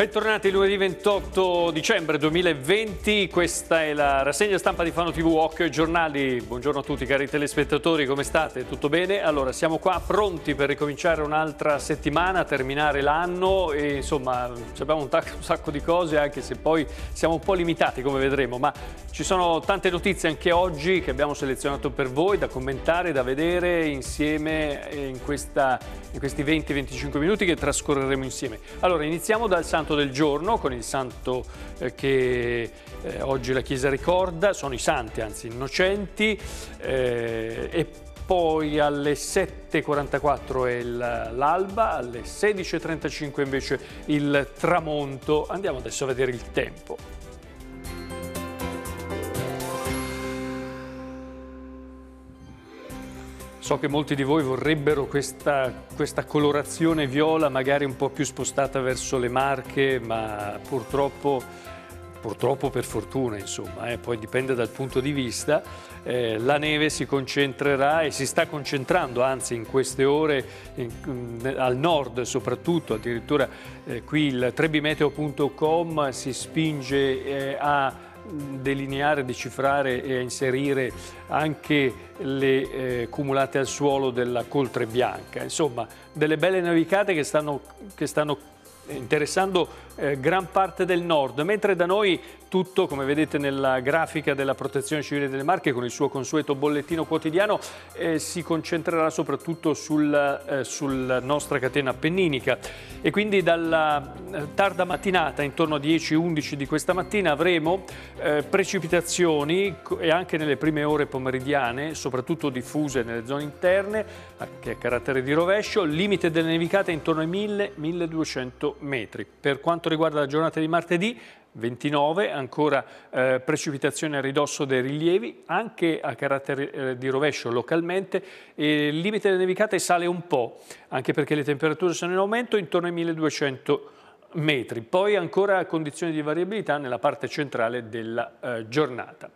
Bentornati lunedì 28 dicembre 2020, questa è la rassegna stampa di Fano TV, Occhio ai giornali. Buongiorno a tutti cari telespettatori, come state? Tutto bene? Allora, siamo qua pronti per ricominciare un'altra settimana, terminare l'anno e insomma abbiamo un, un sacco di cose anche se poi siamo un po' limitati come vedremo, ma ci sono tante notizie anche oggi che abbiamo selezionato per voi da commentare, da vedere insieme in, questa, in questi 20-25 minuti che trascorreremo insieme. Allora, iniziamo dal Santo santo del giorno, con il santo eh, che eh, oggi la Chiesa ricorda, sono i santi, anzi innocenti, eh, e poi alle 7.44 è l'alba, alle 16.35 invece il tramonto. Andiamo adesso a vedere il tempo. So che molti di voi vorrebbero questa, questa, colorazione viola magari un po' più spostata verso le marche, ma purtroppo, purtroppo per fortuna insomma, eh, poi dipende dal punto di vista, eh, la neve si concentrerà e si sta concentrando anzi in queste ore in, mm, al nord soprattutto, addirittura eh, qui il trebimeteo.com si spinge eh, a delineare, decifrare e inserire anche le eh, cumulate al suolo della coltre bianca. Insomma, delle belle navicate che stanno, che stanno interessando eh, gran parte del nord, mentre da noi tutto, come vedete nella grafica della Protezione Civile delle Marche, con il suo consueto bollettino quotidiano, eh, si concentrerà soprattutto sul, eh, sulla nostra catena appenninica. E quindi dalla eh, tarda mattinata, intorno a 10-11 di questa mattina, avremo eh, precipitazioni e anche nelle prime ore pomeridiane, soprattutto diffuse nelle zone interne, anche eh, a carattere di rovescio, limite delle nevicate intorno ai 1000-1200 metri. Per quanto riguarda la giornata di martedì, 29, ancora eh, precipitazione a ridosso dei rilievi, anche a carattere eh, di rovescio localmente. il limite delle nevicate sale un po', anche perché le temperature sono in aumento, intorno ai 1200 metri. Poi ancora condizioni di variabilità nella parte centrale della eh, giornata.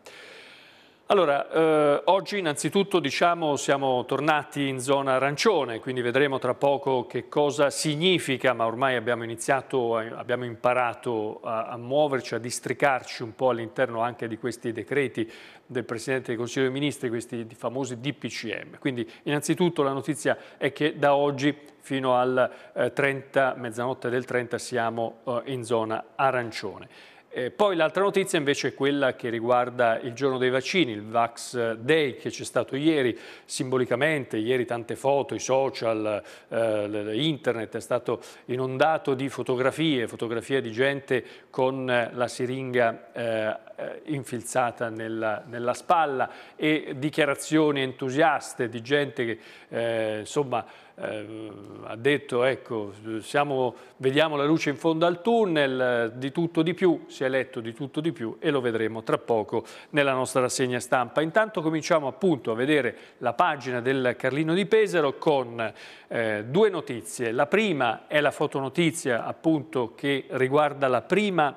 Allora, eh, oggi innanzitutto diciamo siamo tornati in zona arancione, quindi vedremo tra poco che cosa significa, ma ormai abbiamo iniziato, abbiamo imparato a, a muoverci, a districarci un po' all'interno anche di questi decreti del Presidente del Consiglio dei Ministri, questi famosi DPCM. Quindi innanzitutto la notizia è che da oggi fino al 30, eh, mezzanotte del 30 siamo eh, in zona arancione. Eh, poi l'altra notizia invece è quella che riguarda il giorno dei vaccini, il Vax Day che c'è stato ieri, simbolicamente, ieri tante foto, i social, eh, internet è stato inondato di fotografie, fotografie di gente con la siringa eh, eh infilzata nella, nella, spalla e dichiarazioni entusiaste di gente che eh, insomma eh, ha detto ecco, siamo, vediamo la luce in fondo al tunnel, di tutto di più, si è letto di tutto di più e lo vedremo tra poco nella nostra rassegna stampa. Intanto cominciamo appunto a vedere la pagina del Carlino di Pesaro con eh, due notizie. La prima è la fotonotizia appunto che riguarda la prima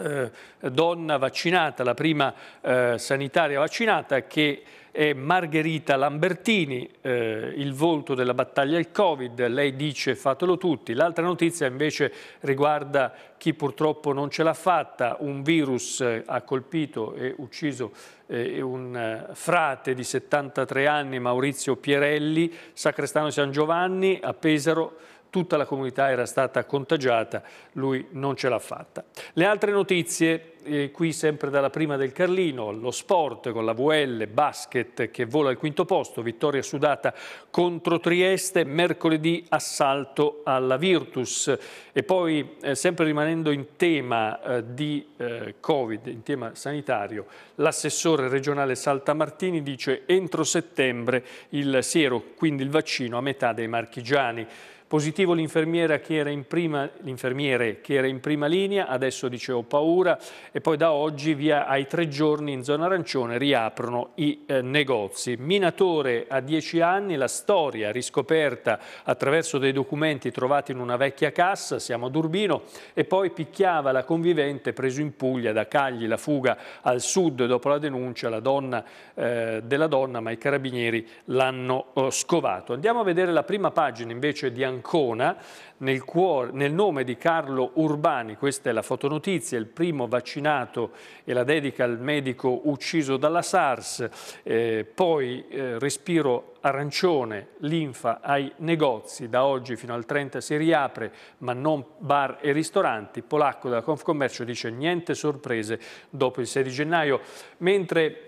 eh, donna vaccinata, la prima eh, sanitaria vaccinata che è Margherita Lambertini, eh, il volto della battaglia al Covid, lei dice fatelo tutti. L'altra notizia invece riguarda chi purtroppo non ce l'ha fatta, un virus eh, ha colpito e ucciso eh, un eh, frate di 73 anni, Maurizio Pierelli, Sacrestano San Giovanni, a Pesaro, tutta la comunità era stata contagiata, lui non ce l'ha fatta. Le altre notizie, eh, qui sempre dalla prima del Carlino, lo sport con la VL, basket che vola al quinto posto, vittoria sudata contro Trieste, mercoledì assalto alla Virtus e poi eh, sempre rimanendo in tema eh, di eh, Covid, in tema sanitario, l'assessore regionale Saltamartini Martini dice entro settembre il siero, quindi il vaccino a metà dei marchigiani. Positivo l'infermiere che era in prima, l'infermiere che era in prima linea, adesso dicevo paura e poi da oggi via ai tre giorni in zona arancione riaprono i eh, negozi. Minatore a dieci anni, la storia riscoperta attraverso dei documenti trovati in una vecchia cassa, siamo ad Urbino, e poi picchiava la convivente preso in Puglia da Cagli, la fuga al sud dopo la denuncia la donna, eh, della donna, ma i carabinieri l'hanno eh, scovato. Andiamo a vedere la prima pagina invece di Ancona Ancona, nel, cuore, nel, nome di Carlo Urbani, questa è la fotonotizia, il primo vaccinato e la dedica al medico ucciso dalla SARS, eh, poi eh, respiro arancione, linfa ai negozi, da oggi fino al 30 si riapre, ma non bar e ristoranti, polacco della Confcommercio dice niente sorprese dopo il 6 gennaio, mentre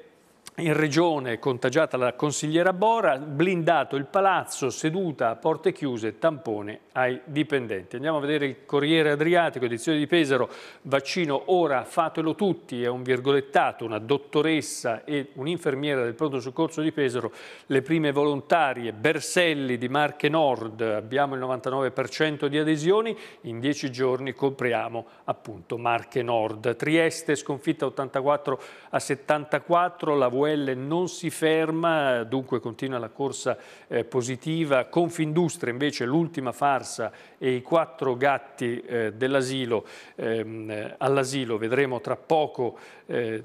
in regione contagiata la consigliera Bora, blindato il palazzo, seduta a porte chiuse, tampone ai dipendenti. Andiamo a vedere il Corriere Adriatico, edizione di Pesaro, vaccino ora fatelo tutti, è un virgolettato, una dottoressa e un'infermiera del pronto soccorso di Pesaro, le prime volontarie, Berselli di Marche Nord, abbiamo il 99% di adesioni, in dieci giorni compriamo appunto Marche Nord. Trieste sconfitta 84 a 74, la VE quelle non si ferma, dunque continua la corsa eh, positiva. Confindustria invece l'ultima farsa e i quattro gatti eh, dell'asilo ehm, all'asilo. Vedremo tra poco eh,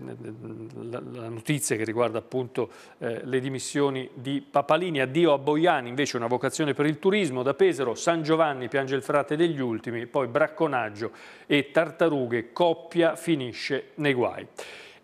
la, la, notizia che riguarda appunto eh, le dimissioni di Papalini. Addio a Boiani invece una vocazione per il turismo. Da Pesaro San Giovanni piange il frate degli ultimi, poi bracconaggio e tartarughe, coppia finisce nei guai.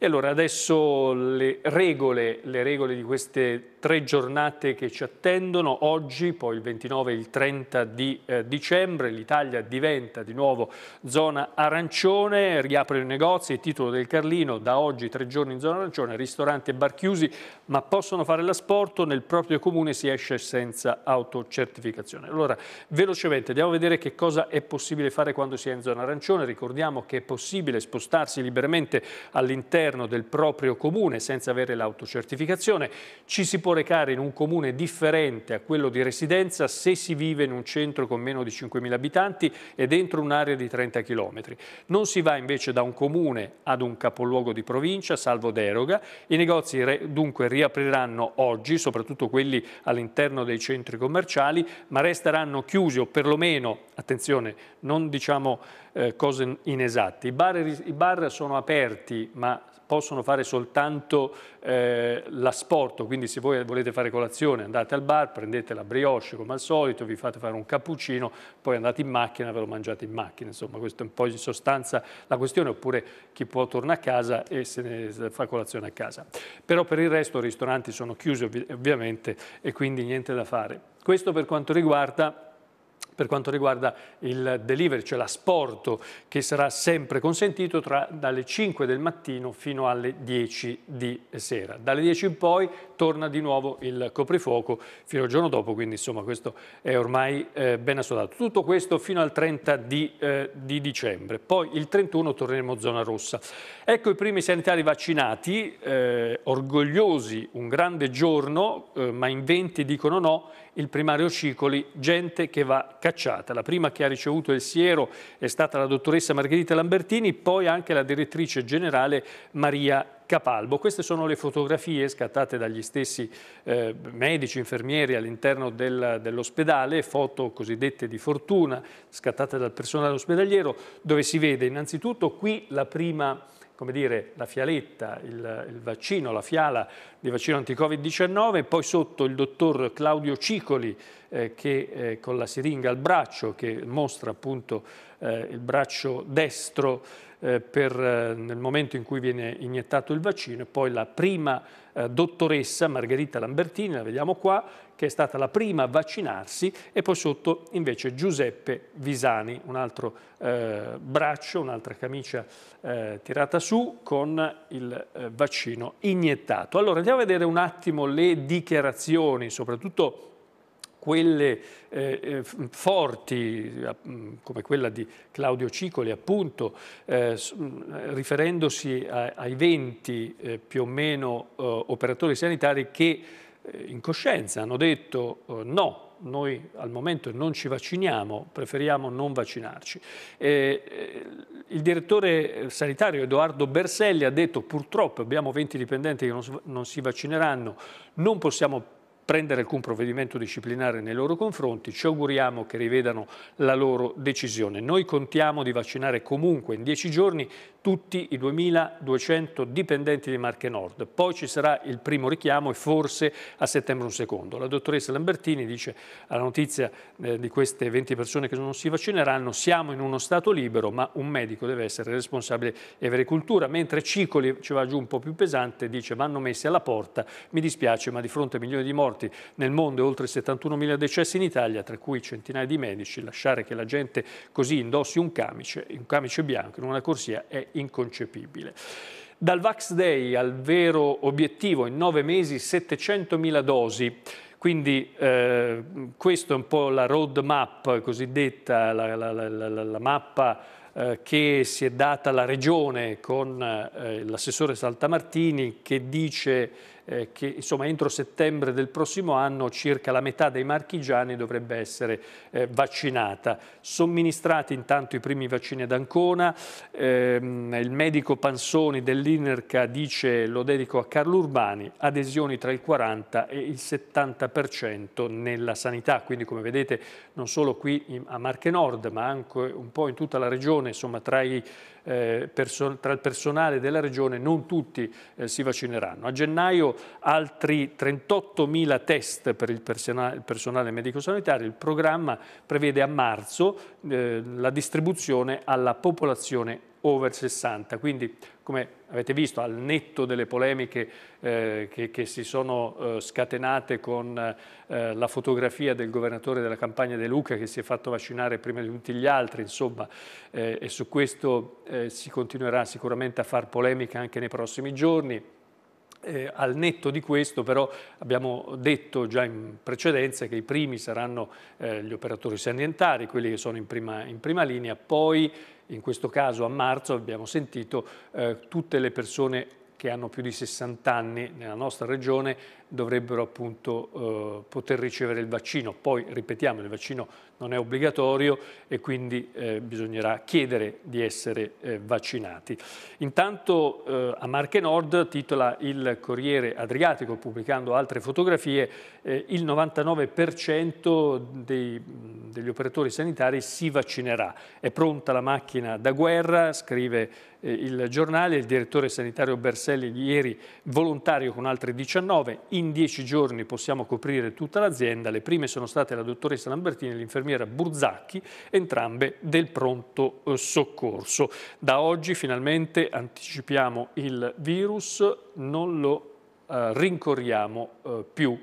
E allora adesso le regole, le regole di queste tre giornate che ci attendono, oggi, poi il 29 e il 30 di eh, dicembre, l'Italia diventa di nuovo zona arancione, riapre i negozi, il titolo del Carlino, da oggi tre giorni in zona arancione, ristoranti e bar chiusi, ma possono fare l'asporto, nel proprio comune si esce senza autocertificazione. Allora, velocemente, andiamo a vedere che cosa è possibile fare quando si è in zona arancione, ricordiamo che è possibile spostarsi liberamente all'interno all'interno del proprio comune senza avere l'autocertificazione, ci si può recare in un comune differente a quello di residenza se si vive in un centro con meno di 5.000 abitanti e dentro un'area di 30 km. Non si va invece da un comune ad un capoluogo di provincia, salvo deroga. I negozi dunque riapriranno oggi, soprattutto quelli all'interno dei centri commerciali, ma resteranno chiusi o perlomeno, attenzione, non diciamo eh, cose inesatte. I bar, I bar, sono aperti ma possono fare soltanto eh, l'asporto, quindi se voi volete fare colazione andate al bar, prendete la brioche come al solito, vi fate fare un cappuccino, poi andate in macchina, ve lo mangiate in macchina, insomma questa è un po' in sostanza la questione, oppure chi può torna a casa e se ne fa colazione a casa. Però per il resto i ristoranti sono chiusi ovviamente e quindi niente da fare. Questo per quanto riguarda per quanto riguarda il delivery, cioè l'asporto che sarà sempre consentito tra, dalle 5 del mattino fino alle 10 di sera. Dalle 10 in poi torna di nuovo il coprifuoco fino al giorno dopo, quindi insomma questo è ormai eh, ben assodato. Tutto questo fino al 30 di, eh, di, dicembre, poi il 31 torneremo zona rossa. Ecco i primi sanitari vaccinati, eh, orgogliosi, un grande giorno, eh, ma in 20 dicono no, il primario Cicoli, gente che va cacciata. La prima che ha ricevuto il siero è stata la dottoressa Margherita Lambertini, poi anche la direttrice generale Maria Capalbo. Queste sono le fotografie scattate dagli stessi eh, medici, infermieri all'interno del, dell'ospedale, foto cosiddette di fortuna scattate dal personale ospedaliero, dove si vede innanzitutto qui la prima come dire, la fialetta, il, il, vaccino, la fiala di vaccino anti-Covid-19, poi sotto il dottor Claudio Cicoli eh, che eh, con la siringa al braccio, che mostra appunto eh, il braccio destro eh, per, eh, nel momento in cui viene iniettato il vaccino e poi la prima eh, dottoressa Margherita Lambertini, la vediamo qua, che è stata la prima a vaccinarsi e poi sotto invece Giuseppe Visani, un altro eh, braccio, un'altra camicia eh, tirata su con il eh, vaccino iniettato. Allora andiamo a vedere un attimo le dichiarazioni, soprattutto quelle eh, eh forti, eh, come quella di Claudio Cicoli, appunto, eh, mm, eh riferendosi a, ai 20 eh, più o meno operatori sanitari che in coscienza hanno detto no noi al momento non ci vacciniamo, preferiamo non vaccinarci. Eh, il direttore sanitario Edoardo Berselli ha detto purtroppo abbiamo 20 dipendenti che non, non si vaccineranno, non possiamo prendere alcun provvedimento disciplinare nei loro confronti, ci auguriamo che rivedano la loro decisione. Noi contiamo di vaccinare comunque in 10 giorni tutti i 2.200 dipendenti di Marche Nord. Poi ci sarà il primo richiamo e forse a settembre un secondo. La dottoressa Lambertini dice alla notizia eh, di queste 20 persone che non si vaccineranno siamo in uno stato libero ma un medico deve essere responsabile e avere cultura, mentre Cicoli ci va giù un po' più pesante, dice vanno messi alla porta, mi dispiace ma di fronte a milioni di morti nel mondo e oltre 71.000 decessi in Italia, tra cui centinaia di medici, lasciare che la gente così indossi un camice, un camice bianco in una corsia è inconcepibile. Dal Vax Day al vero obiettivo in nove mesi 700.000 dosi, quindi eh, questa è un po' la roadmap cosiddetta, la, la, la, la mappa eh, che si è data la regione con eh, l'assessore Saltamartini che dice eh, che insomma, entro settembre del prossimo anno circa la metà dei marchigiani dovrebbe essere eh, vaccinata. Somministrati intanto i primi vaccini ad Ancona, ehm, il medico Pansoni dell'Inerca dice, lo dedico a Carlo Urbani, adesioni tra il 40 e il 70% nella sanità, quindi come vedete non solo qui in, a Marche Nord ma anche un po' in tutta la regione, insomma tra i eh, perso tra il personale della regione non tutti eh, si vaccineranno. A gennaio altri 38.000 test per il personale, personale medico-sanitario. Il programma prevede a marzo eh, la distribuzione alla popolazione over 60. Quindi, come avete visto, al netto delle polemiche eh, che, che, si sono eh, scatenate con eh, la fotografia del governatore della campagna De Luca che si è fatto vaccinare prima di tutti gli altri, insomma, eh, e su questo eh, si continuerà sicuramente a far polemica anche nei prossimi giorni. Eh, al netto di questo però abbiamo detto già in precedenza che i primi saranno eh, gli operatori sanitari, quelli che sono in prima, in prima linea, poi in questo caso a marzo abbiamo sentito eh, tutte le persone che hanno più di 60 anni nella nostra regione dovrebbero appunto eh, poter ricevere il vaccino. Poi, ripetiamo, il vaccino non è obbligatorio e quindi eh, bisognerà chiedere di essere eh, vaccinati. Intanto eh, a Marche Nord titola il Corriere Adriatico pubblicando altre fotografie eh, il 99% dei, degli operatori sanitari si vaccinerà. È pronta la macchina da guerra, scrive eh, il giornale, il direttore sanitario Berselli ieri volontario con altri 19, in 10 giorni possiamo coprire tutta l'azienda, le prime sono state la dottoressa Lambertini e l'infermiera infermiera Burzacchi, entrambe del pronto eh, soccorso. Da oggi finalmente anticipiamo il virus, non lo eh, rincorriamo eh, più.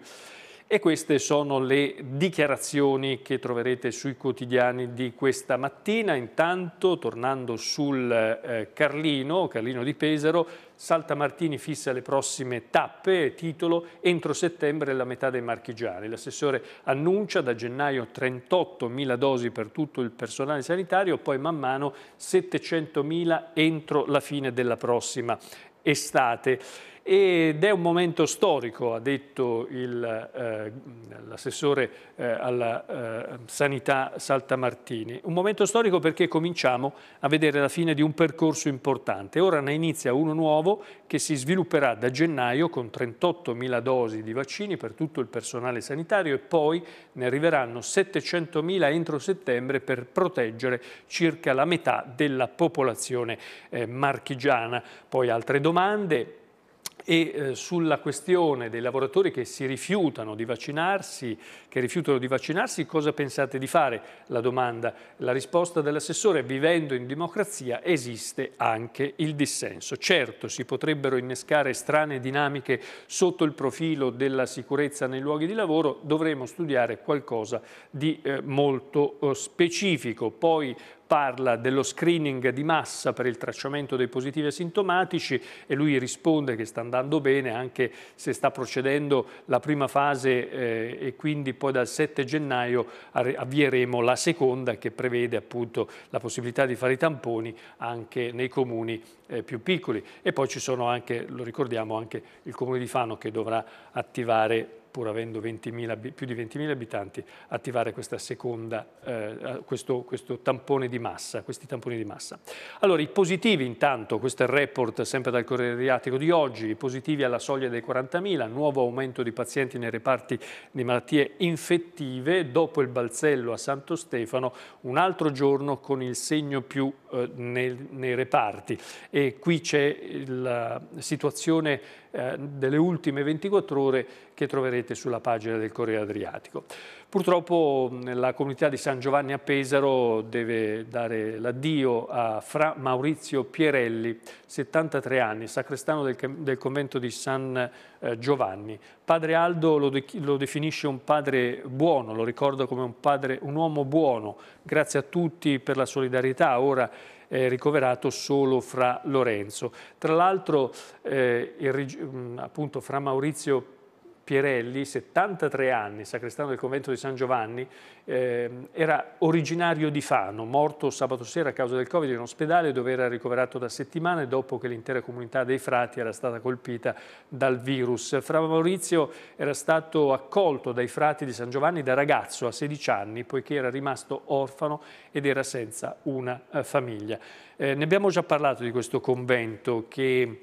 E queste sono le dichiarazioni che troverete sui quotidiani di questa mattina. Intanto, tornando sul eh, Carlino, Carlino di Pesaro, Saltamartini fissa le prossime tappe, titolo entro settembre la metà dei marchigiani. L'assessore annuncia da gennaio 38.000 dosi per tutto il personale sanitario, poi man mano 700.000 entro la fine della prossima estate ed è un momento storico, ha detto eh, l'assessore eh, eh, alla eh, sanità Saltamartini. Un momento storico perché cominciamo a vedere la fine di un percorso importante. Ora ne inizia uno nuovo che si svilupperà da gennaio con 38.000 dosi di vaccini per tutto il personale sanitario e poi ne arriveranno 700.000 entro settembre per proteggere circa la metà della popolazione eh, marchigiana. Poi altre domande, e eh, sulla questione dei lavoratori che si rifiutano di vaccinarsi, che rifiutano di vaccinarsi, cosa pensate di fare? La domanda, la risposta dell'assessore, vivendo in democrazia esiste anche il dissenso. Certo, si potrebbero innescare strane dinamiche sotto il profilo della sicurezza nei luoghi di lavoro, dovremo studiare qualcosa di eh, molto eh, specifico. Poi parla dello screening di massa per il tracciamento dei positivi asintomatici e lui risponde che sta andando bene anche se sta procedendo la prima fase eh, e quindi poi dal 7 gennaio avvieremo la seconda che prevede appunto la possibilità di fare i tamponi anche nei comuni eh, più piccoli e poi ci sono anche, lo ricordiamo, anche il comune di Fano che dovrà attivare pur avendo 20 più di 20.000 abitanti, attivare seconda, eh, questo, questo, tampone di massa, questi tamponi di massa. Allora, i positivi intanto, questo è il report sempre dal Corriere Adriatico di oggi, i positivi alla soglia dei 40.000, nuovo aumento di pazienti nei reparti di malattie infettive, dopo il balzello a Santo Stefano, un altro giorno con il segno più eh, nel, nei reparti. E qui c'è la situazione eh, delle ultime 24 ore che troverete sulla pagina del Corriere Adriatico. Purtroppo la comunità di San Giovanni a Pesaro deve dare l'addio a Fra Maurizio Pierelli, 73 anni, sacrestano del, del convento di San eh, Giovanni. Padre Aldo lo, de lo, definisce un padre buono, lo ricorda come un, padre, un uomo buono. Grazie a tutti per la solidarietà. Ora eh, ricoverato solo fra Lorenzo. Tra l'altro eh, mm, appunto fra Maurizio Pierelli, 73 anni, sacrestano del convento di San Giovanni, eh, era originario di Fano, morto sabato sera a causa del Covid in ospedale dove era ricoverato da settimane dopo che l'intera comunità dei frati era stata colpita dal virus. Fra Maurizio era stato accolto dai frati di San Giovanni da ragazzo a 16 anni poiché era rimasto orfano ed era senza una eh, famiglia. Eh, ne abbiamo già parlato di questo convento che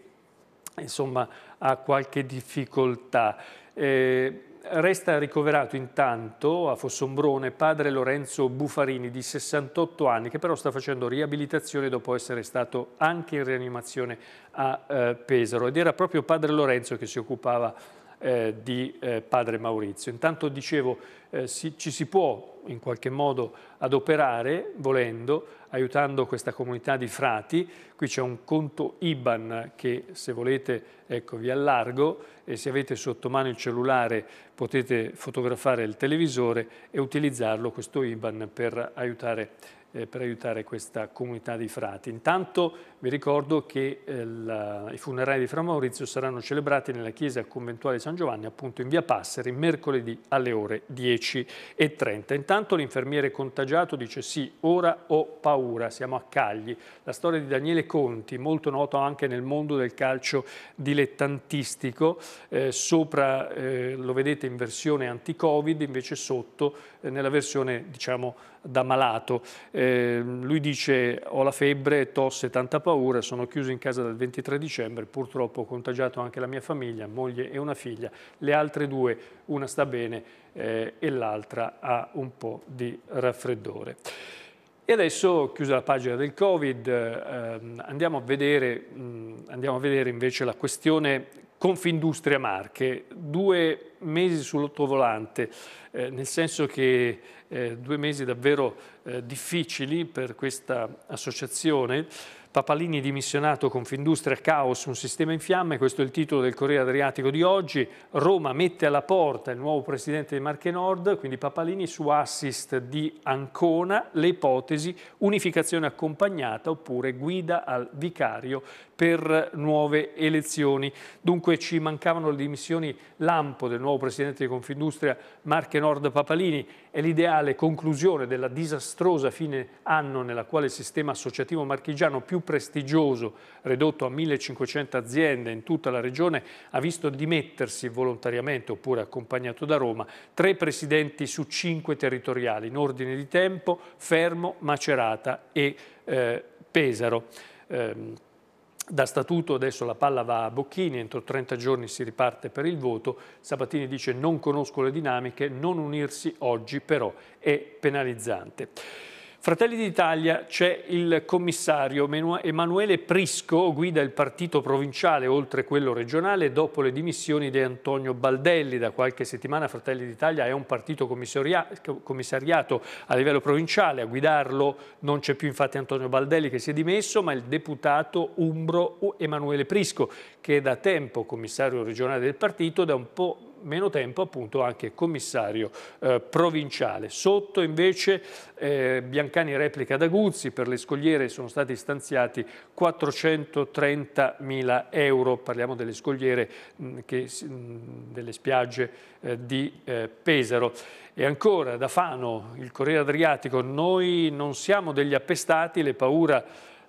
insomma, ha qualche difficoltà. Eh, resta ricoverato intanto a Fossombrone padre Lorenzo Bufarini di 68 anni che però sta facendo riabilitazione dopo essere stato anche in rianimazione a eh, Pesaro ed era proprio padre Lorenzo che si occupava eh, di eh, padre Maurizio. Intanto dicevo eh, si, ci si può in qualche modo adoperare volendo aiutando questa comunità di frati. Qui c'è un conto IBAN che se volete ecco, vi allargo e se avete sotto mano il cellulare potete fotografare il televisore e utilizzarlo questo IBAN per aiutare eh, per aiutare questa comunità di frati. Intanto vi ricordo che eh, la, i funerali di Fra Maurizio saranno celebrati nella chiesa conventuale di San Giovanni, appunto in via Passeri, mercoledì alle ore 10.30. Intanto l'infermiere contagiato dice sì, ora ho paura, siamo a Cagli. La storia di Daniele Conti, molto noto anche nel mondo del calcio dilettantistico, eh, sopra eh, lo vedete in versione anti-covid, invece sotto eh, nella versione diciamo da malato. Eh, lui dice ho la febbre, tosse, tanta paura, sono chiuso in casa dal 23 dicembre, purtroppo ho contagiato anche la mia famiglia, moglie e una figlia, le altre due, una sta bene eh, e l'altra ha un po' di raffreddore. E adesso, chiusa la pagina del Covid, ehm, andiamo, a vedere, mh, mm, andiamo a vedere invece la questione Confindustria Marche, due mesi sull'ottovolante, eh, nel senso che eh, due mesi davvero eh, difficili per questa associazione, Papalini dimissionato Confindustria Caos, un sistema in fiamme, questo è il titolo del Corriere Adriatico di oggi, Roma mette alla porta il nuovo presidente di Marche Nord, quindi Papalini su assist di Ancona, le ipotesi unificazione accompagnata oppure guida al vicario per nuove elezioni. Dunque ci mancavano le dimissioni lampo del nuovo presidente di Confindustria Marche Nord Papalini, è l'ideale conclusione della disastrosa fine anno nella quale il sistema associativo marchigiano più prestigioso, ridotto a 1500 aziende in tutta la regione, ha visto dimettersi volontariamente oppure accompagnato da Roma tre presidenti su cinque territoriali, in ordine di tempo Fermo, Macerata e eh, Pesaro. Eh, da statuto adesso la palla va a Bocchini, entro 30 giorni si riparte per il voto, Sabatini dice non conosco le dinamiche, non unirsi oggi però è penalizzante. Fratelli d'Italia c'è il commissario Emanuele Prisco, guida il partito provinciale oltre quello regionale dopo le dimissioni di Antonio Baldelli. Da qualche settimana Fratelli d'Italia è un partito commissariato a livello provinciale. A guidarlo non c'è più infatti Antonio Baldelli che si è dimesso, ma il deputato umbro Emanuele Prisco, che è da tempo commissario regionale del partito, da un po' meno tempo appunto anche commissario eh, provinciale. Sotto invece eh, Biancani replica da Guzzi, per le scogliere sono stati stanziati 430 mila euro, parliamo delle scogliere mh, mm, che, mh, mm, delle spiagge eh, di eh, Pesaro. E ancora da Fano, il Corriere Adriatico, noi non siamo degli appestati, le paura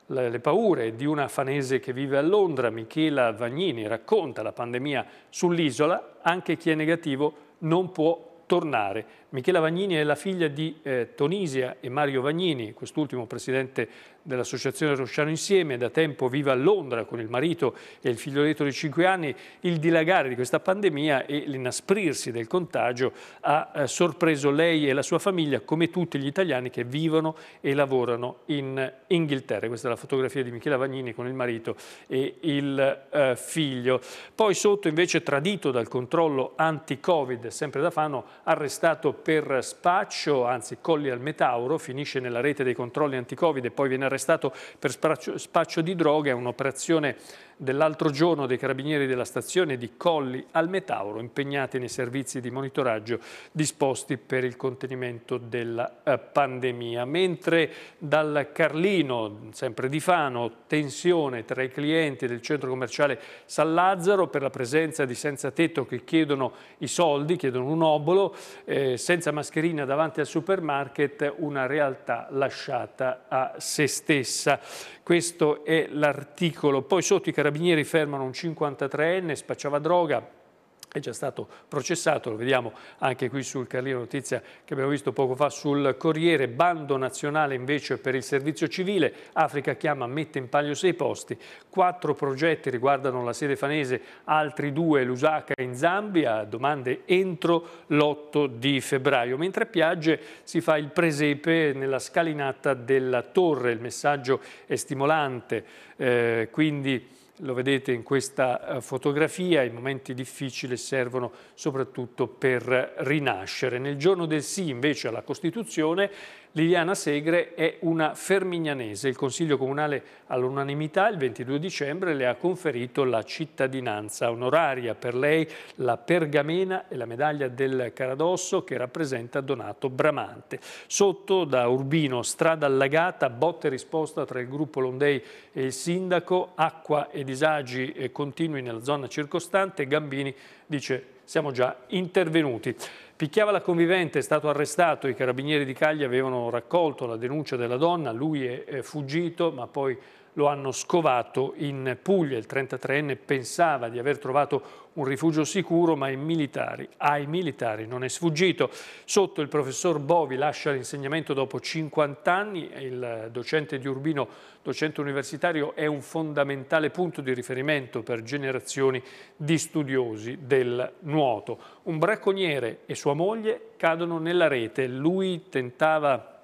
le paure di una fanese che vive a Londra, Michela Vagnini, racconta la pandemia sull'isola, anche chi è negativo non può tornare. Michela Vagnini è la figlia di eh, Tunisia e Mario Vagnini, quest'ultimo presidente dell'associazione Rosciano Insieme, da tempo vive a Londra con il marito e il figlioletto di 5 anni, il dilagare di questa pandemia e l'inasprirsi del contagio ha eh, sorpreso lei e la sua famiglia come tutti gli italiani che vivono e lavorano in Inghilterra. Questa è la fotografia di Michela Vagnini con il marito e il eh, figlio. Poi sotto invece tradito dal controllo anti-covid, sempre da Fano, arrestato per spaccio, anzi colli al metauro, finisce nella rete dei controlli anti-covid e poi viene arrestato arrestato per spaccio di droga, è un'operazione dell'altro giorno dei carabinieri della stazione di Colli al Metauro impegnati nei servizi di monitoraggio disposti per il contenimento della eh, pandemia. Mentre dal Carlino, sempre di Fano, tensione tra i clienti del centro commerciale San Lazzaro per la presenza di senza tetto che chiedono i soldi, chiedono un obolo, eh, senza mascherina davanti al supermarket, una realtà lasciata a se stessa. Questo è l'articolo. Poi sotto i carabinieri carabinieri fermano un 53enne, spacciava droga, è già stato processato, lo vediamo anche qui sul Carlino Notizia che abbiamo visto poco fa sul Corriere, bando nazionale invece per il servizio civile, Africa chiama mette in palio sei posti, quattro progetti riguardano la sede fanese, altri due Lusaka in Zambia, domande entro l'8 di febbraio, mentre a Piagge si fa il presepe nella scalinata della torre, il messaggio è stimolante, eh, quindi lo vedete in questa eh, fotografia, i momenti difficili servono soprattutto per rinascere. Nel giorno del sì invece alla Costituzione Liliana Segre è una fermignanese. Il Consiglio Comunale all'unanimità il 22 dicembre le ha conferito la cittadinanza onoraria. Per lei la pergamena e la medaglia del Caradosso che rappresenta Donato Bramante. Sotto da Urbino, strada allagata, botte risposta tra il gruppo Londei e il sindaco, acqua e disagi eh, continui nella zona circostante, Gambini dice siamo già intervenuti. Picchiava la convivente, è stato arrestato, i carabinieri di Cagli avevano raccolto la denuncia della donna, lui è fuggito ma poi lo hanno scovato in Puglia. Il 33enne pensava di aver trovato un rifugio sicuro, ma ai militari, ai militari non è sfuggito. Sotto il professor Bovi lascia l'insegnamento dopo 50 anni, il docente di Urbino, docente universitario, è un fondamentale punto di riferimento per generazioni di studiosi del nuoto. Un bracconiere e sua moglie cadono nella rete, lui tentava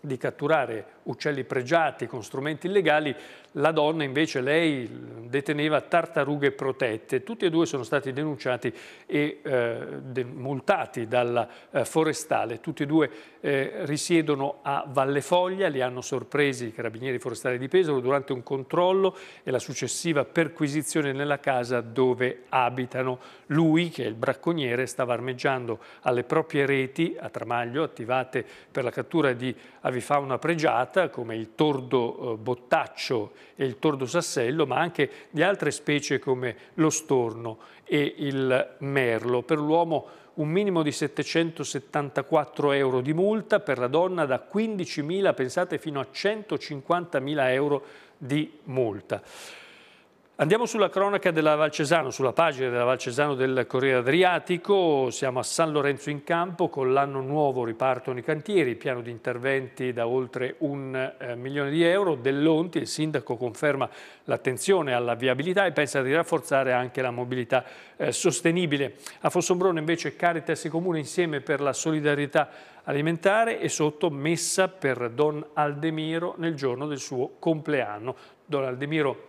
di catturare uccelli pregiati con strumenti illegali la donna invece, lei deteneva tartarughe protette. Tutti e due sono stati denunciati e eh, de multati dalla eh, forestale. Tutti e due eh, risiedono a Valle Foglia, li hanno sorpresi i carabinieri forestali di Pesaro durante un controllo e la successiva perquisizione nella casa dove abitano. Lui, che è il bracconiere, stava armeggiando alle proprie reti a tramaglio attivate per la cattura di avifauna pregiata come il tordo eh, bottaccio e il tordo sassello, ma anche di altre specie come lo storno e il merlo. Per l'uomo un minimo di 774 euro di multa, per la donna da 15.000, pensate, fino a 150.000 euro di multa. Andiamo sulla cronaca della Valcesano, sulla pagina della Valcesano del Corriere Adriatico, siamo a San Lorenzo in campo, con l'anno nuovo ripartono i cantieri, piano di interventi da oltre un eh, milione di euro, Dell'Onti, il sindaco conferma l'attenzione alla viabilità e pensa di rafforzare anche la mobilità eh, sostenibile. A Fossombrone invece Caritas e Comune insieme per la solidarietà alimentare e sotto messa per Don Aldemiro nel giorno del suo compleanno. Don Aldemiro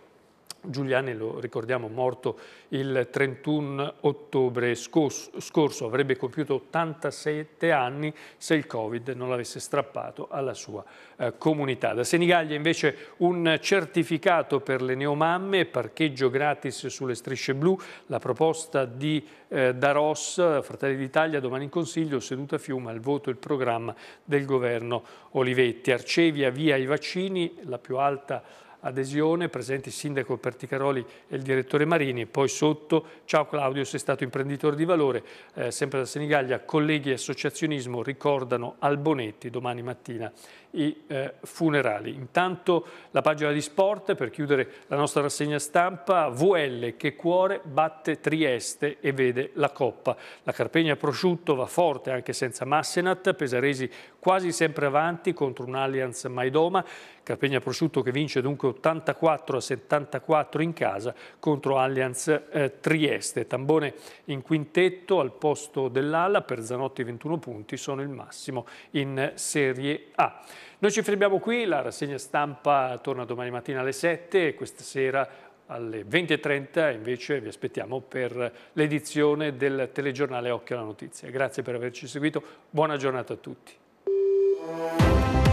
Giuliani, lo ricordiamo, morto il 31 ottobre scorso, scorso, avrebbe compiuto 87 anni se il Covid non l'avesse strappato alla sua eh, comunità. Da Senigallia invece un certificato per le neomamme, parcheggio gratis sulle strisce blu, la proposta di eh, Daros, Fratelli d'Italia, domani in Consiglio, seduta a Fiume, il voto il programma del governo Olivetti. Arcevia via i vaccini, la più alta adesione, presenti il sindaco Perticaroli e il direttore Marini, poi sotto ciao Claudio, sei stato imprenditore di valore, eh, sempre da Senigallia, colleghi e associazionismo ricordano Albonetti domani mattina i eh, funerali. Intanto la pagina di sport per chiudere la nostra rassegna stampa, VL che cuore batte Trieste e vede la Coppa. La Carpegna Prosciutto va forte anche senza Massenat, Pesaresi quasi sempre avanti contro un'Allianz Maidoma Carpegna Prosciutto che vince dunque 84 a 74 in casa contro Allianz eh, Trieste. Tambone in quintetto al posto dell'ala per Zanotti 21 punti sono il massimo in Serie A. Noi ci fermiamo qui, la rassegna stampa torna domani mattina alle 7 e questa sera alle 20.30 invece vi aspettiamo per l'edizione del telegiornale Occhio alla Notizia. Grazie per averci seguito, buona giornata a tutti.